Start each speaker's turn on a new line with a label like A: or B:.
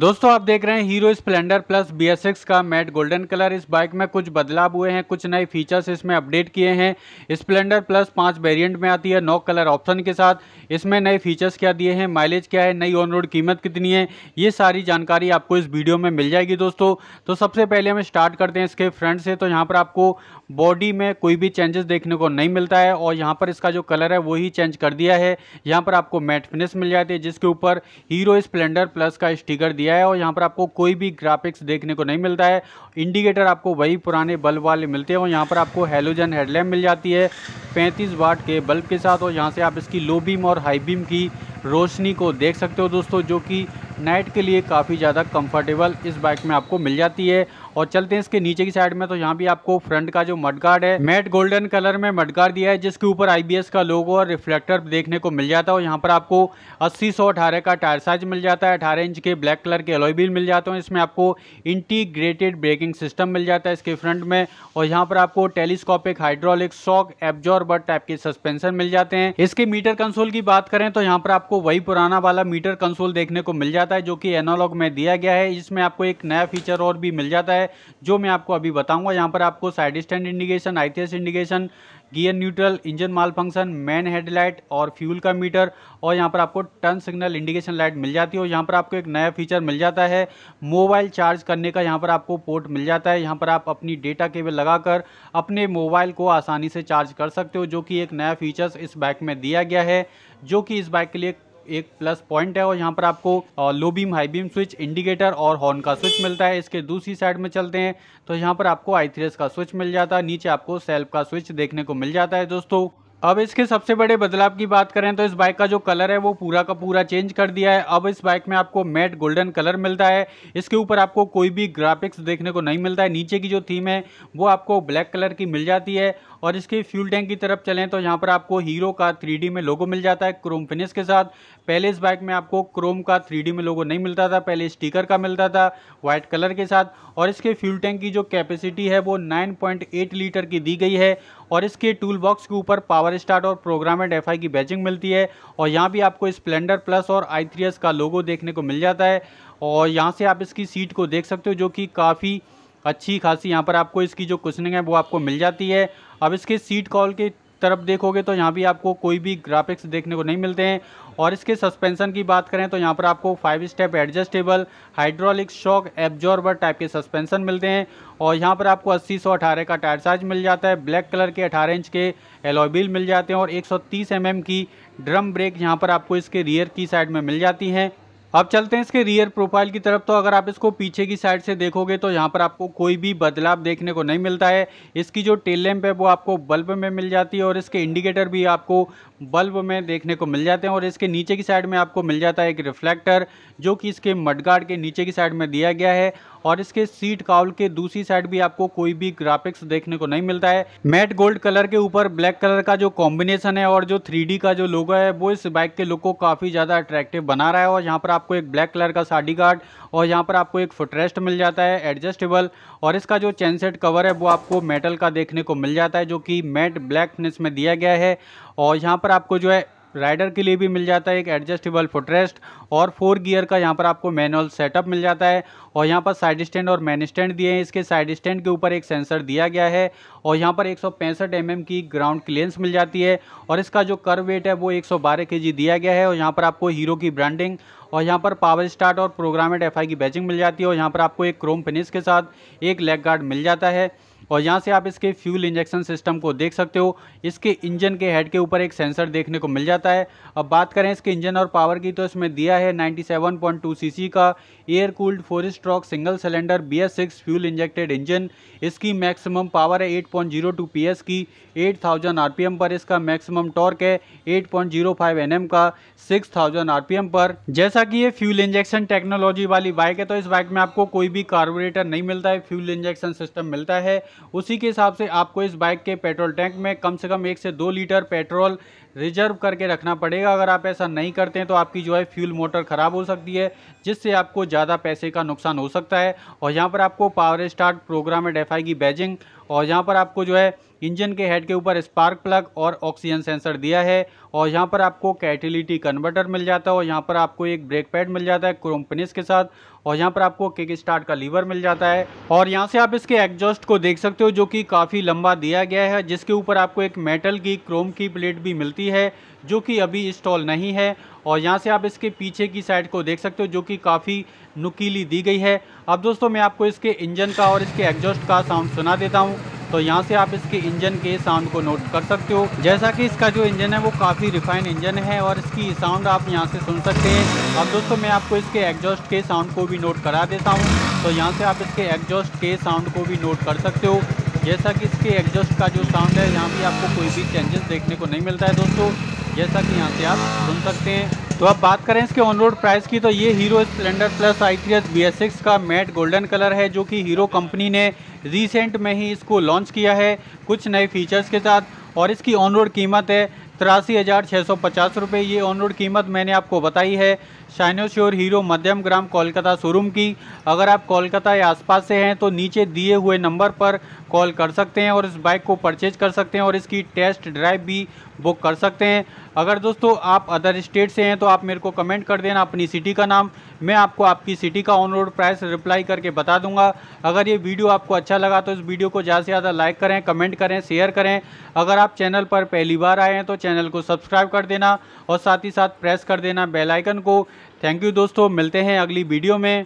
A: दोस्तों आप देख रहे हैं हीरो स्प्लेंडर प्लस बी का मैट गोल्डन कलर इस बाइक में कुछ बदलाव हुए हैं कुछ नए फीचर्स इसमें अपडेट किए हैं स्प्लेंडर प्लस पाँच वेरिएंट में आती है नौ कलर ऑप्शन के साथ इसमें नए फीचर्स क्या दिए हैं माइलेज क्या है नई ऑन रोड कीमत कितनी है ये सारी जानकारी आपको इस वीडियो में मिल जाएगी दोस्तों तो सबसे पहले हम स्टार्ट करते हैं इसके फ्रंट से तो यहाँ पर आपको बॉडी में कोई भी चेंजेस देखने को नहीं मिलता है और यहाँ पर इसका जो कलर है वही चेंज कर दिया है यहाँ पर आपको मैट फिनिश मिल जाती है जिसके ऊपर हीरो स्प्लेंडर प्लस का स्टिकर दिया है और यहाँ पर आपको कोई भी ग्राफिक्स देखने को नहीं मिलता है इंडिकेटर आपको वही पुराने बल्ब वाले मिलते हैं और यहाँ पर आपको हेलोजन हेडलैम्प मिल जाती है पैंतीस वाट के बल्ब के साथ और यहाँ से आप इसकी लो बीम और हाई बीम की रोशनी को देख सकते हो दोस्तों जो कि नाइट के लिए काफ़ी ज़्यादा कंफर्टेबल इस बाइक में आपको मिल जाती है और चलते हैं इसके नीचे की साइड में तो यहाँ भी आपको फ्रंट का जो मडगार्ड है मेट गोल्डन कलर में मडगार्ड दिया है जिसके ऊपर आईबीएस का लोगो और रिफ्लेक्टर देखने को मिल जाता है और यहाँ पर आपको अस्सी सौ अठारह का टायर साइज मिल जाता है अठारह इंच के ब्लैक कलर के एलोईबिल मिल जाते हैं इसमें आपको इंटीग्रेटेड ब्रेकिंग सिस्टम मिल जाता है इसके फ्रंट में और यहाँ पर आपको telescopic hydraulic shock absorber type के सस्पेंशन मिल जाते हैं इसके मीटर कंसोल की बात करें तो यहाँ पर आपको वही पुराना वाला मीटर कंसोल देखने को मिल जाता है जो कि एनालॉग में दिया गया है इसमें आपको एक नया फीचर और भी मिल जाता है है जो मैं आपको अभी बताऊंगा यहाँ पर आपको side stand indication ITS indication gear neutral engine malfunction main headlight और फ्यूल का मीटर और यहाँ पर आपको टर्न सिग्नल इंडिकेशन लाइट मिल जाती है और यहाँ पर आपको एक नया फीचर मिल जाता है मोबाइल चार्ज करने का यहाँ पर आपको पोर्ट मिल जाता है यहाँ पर आप अपनी डेटा केबल लगाकर अपने मोबाइल को आसानी से चार्ज कर सकते हो जो कि एक नया फीचर्स इस बाइक में दिया गया है जो कि इस बाइक के लिए एक प्लस पॉइंट है और यहाँ पर आपको low beam high beam switch indicator और हॉर्न का स्विच मिलता है इसके दूसरी साइड में चलते हैं तो यहाँ पर आपको आई का स्विच मिल जाता है नीचे आपको सेल्फ का स्विच देखने को मिल जाता है दोस्तों अब इसके सबसे बड़े बदलाव की बात करें तो इस बाइक का जो कलर है वो पूरा का पूरा चेंज कर दिया है अब इस बाइक में आपको मैट गोल्डन कलर मिलता है इसके ऊपर आपको कोई भी ग्राफिक्स देखने को नहीं मिलता है नीचे की जो थीम है वो आपको ब्लैक कलर की मिल जाती है और इसके फ्यूल टैंक की तरफ चलें तो यहाँ पर आपको हीरो का थ्री में लोगो मिल जाता है क्रोम फिनिश के साथ पहले इस बाइक में आपको क्रोम का थ्री में लोगो नहीं मिलता था पहले स्टीकर का मिलता था वाइट कलर के साथ और इसके फ्यूल टैंक की जो कैपेसिटी है वो नाइन लीटर की दी गई है और इसके टूल बॉक्स के ऊपर पावर स्टार्ट और प्रोग्राम एंड एफ की बैजिंग मिलती है और यहाँ भी आपको स्प्लेंडर प्लस और आई का लोगो देखने को मिल जाता है और यहाँ से आप इसकी सीट को देख सकते हो जो कि काफ़ी अच्छी खासी यहाँ पर आपको इसकी जो कुशनिंग है वो आपको मिल जाती है अब इसके सीट कॉल के तरफ देखोगे तो यहाँ भी आपको कोई भी ग्राफिक्स देखने को नहीं मिलते हैं और इसके सस्पेंशन की बात करें तो यहाँ पर आपको five step adjustable hydraulic shock absorber type के सस्पेंशन मिलते हैं और यहाँ पर आपको अस्सी सौ अठारह का टायर साइज मिल जाता है ब्लैक कलर के अठारह इंच के एलोबिल मिल जाते हैं और एक सौ तीस mm की ड्रम ब्रेक यहाँ पर आपको इसके रियर की साइड में मिल जाती हैं अब चलते हैं इसके रियर प्रोफाइल की तरफ तो अगर आप इसको पीछे की साइड से देखोगे तो यहाँ पर आपको कोई भी बदलाव देखने को नहीं मिलता है इसकी जो टेल लैंप है वो आपको बल्ब में मिल जाती है और इसके इंडिकेटर भी आपको बल्ब में देखने को मिल जाते हैं और इसके नीचे की साइड में आपको मिल जाता है एक रिफ्लेक्टर जो कि इसके मडगार्ड के नीचे की साइड में दिया गया है और इसके सीट काउल के दूसरी साइड भी आपको कोई भी ग्राफिक्स देखने को नहीं मिलता है मैट गोल्ड कलर के ऊपर ब्लैक कलर का जो कॉम्बिनेशन है और जो थ्री का जो लोगो है वो इस बाइक के लुक को काफ़ी ज़्यादा अट्रैक्टिव बना रहा है और यहाँ पर आप आपको एक ब्लैक कलर का साड़ी गार्ड और यहाँ पर आपको एक फुटरेस्ट मिल जाता है एडजस्टेबल और इसका जो चैन सेट कवर है वो आपको मेटल का देखने को मिल जाता है जो कि मेट ब्लैकनेस में दिया गया है और यहाँ पर आपको जो है राइडर के लिए भी मिल जाता है एक एडजस्टेबल फुटरेस्ट और फोर गियर का यहाँ पर आपको मैनुअल सेटअप मिल जाता है और यहाँ पर साइड स्टैंड और मैन स्टैंड दिए हैं इसके साइड स्टैंड के ऊपर एक सेंसर दिया गया है और यहाँ पर एक सौ mm की ग्राउंड क्लियरेंस मिल जाती है और इसका जो कर वेट है वो एक सौ दिया गया है और यहाँ पर आपको हीरो की ब्रांडिंग और यहाँ पर पावर स्टार्ट और प्रोग्रामेड एफ की बैचिंग मिल जाती है और यहाँ पर आपको एक क्रोम फिनिश के साथ एक लेग गार्ड मिल जाता है और यहाँ से आप इसके फ्यूल इंजेक्शन सिस्टम को देख सकते हो इसके इंजन के हेड के ऊपर एक सेंसर देखने को मिल जाता है अब बात करें इसके इंजन और पावर की तो इसमें दिया है 97.2 सीसी का air cooled four stroke single cylinder B S six fuel injected engine इसकी मैक्सिमम पावर है 8.02 पॉइंट की 8000 थाउजेंड पर इसका मैक्सिमम टॉर्क है एट पॉइंट का सिक्स थाउजेंड पर जैसा कि ये फ्यूल इंजेक्शन टेक्नोलॉजी वाली बाइक है तो इस बाइक में आपको कोई भी कार्बोरेटर नहीं मिलता है फ्यूल इंजेक्शन सिस्टम मिलता है उसी के हिसाब से आपको इस बाइक के पेट्रोल टैंक में कम से कम एक से दो लीटर पेट्रोल रिजर्व करके रखना पड़ेगा अगर आप ऐसा नहीं करते हैं तो आपकी जो है फ्यूल मोटर ख़राब हो सकती है जिससे आपको ज़्यादा पैसे का नुकसान हो सकता है और यहाँ पर आपको power start programmed F की बैजिंग और यहाँ पर आपको जो है इंजन के हेड के ऊपर स्पार्क प्लग और ऑक्सीजन सेंसर दिया है और यहाँ पर आपको कैटिलिटी कन्वर्टर मिल जाता है और यहाँ पर आपको एक ब्रेक पैड मिल जाता है क्रोम पिनिस के साथ और यहाँ पर आपको किक स्टार्ट का लीवर मिल जाता है और यहाँ से आप इसके एग्जॉस्ट को देख सकते हो जो कि काफ़ी लंबा दिया गया है जिसके ऊपर आपको एक मेटल की क्रोम की प्लेट भी मिलती है जो कि अभी इंस्टॉल नहीं है और यहाँ से आप इसके पीछे की साइड को देख सकते हो जो कि काफ़ी नुकीली दी गई है अब दोस्तों मैं आपको इसके इंजन का और इसके एग्जॉस्ट का साउंड सुना देता हूँ तो यहाँ से आप इसके इंजन के साउंड को नोट कर सकते हो जैसा कि इसका जो इंजन है वो काफ़ी रिफाइन इंजन है और इसकी साउंड आप यहाँ से सुन सकते हैं अब दोस्तों मैं आपको इसके एग्जॉस्ट के साउंड को भी नोट करा देता हूँ तो यहाँ से आप इसके एग्जॉस्ट के साउंड को भी नोट कर सकते हो जैसा कि इसके एग्जॉस्ट का जो साउंड है यहाँ भी आपको कोई भी चेंजेस देखने को नहीं मिलता है दोस्तों जैसा कि यहाँ से आप सुन सकते हैं तो अब बात करें इसके ऑन रोड प्राइस की तो ये Hero Splendor plus I three का मैट गोल्डन कलर है जो कि हीरो कंपनी ने रिसेंट में ही इसको लॉन्च किया है कुछ नए फीचर्स के साथ और इसकी ऑन रोड कीमत है तिरासी हज़ार छः सौ पचास रुपये ये ऑन रोड कीमत मैंने आपको बताई है शाइनो श्योर हीरो मध्यम ग्राम कोलकाता शोरूम की अगर आप कोलकाता या आसपास से हैं तो नीचे दिए हुए नंबर पर कॉल कर सकते हैं और इस बाइक को परचेज कर सकते हैं और इसकी टेस्ट ड्राइव भी बुक कर सकते हैं अगर दोस्तों आप अदर स्टेट से हैं तो आप मेरे को कमेंट कर देना अपनी सिटी का नाम मैं आपको आपकी सिटी का ऑन रोड प्राइस रिप्लाई करके बता दूंगा अगर ये वीडियो आपको अच्छा लगा तो इस वीडियो को ज़्यादा से ज़्यादा लाइक करें कमेंट करें शेयर करें अगर आप चैनल पर पहली बार आए हैं तो चैनल चैनल को सब्सक्राइब कर देना और साथ ही साथ प्रेस कर देना बेलाइकन को थैंक यू दोस्तों मिलते हैं अगली वीडियो में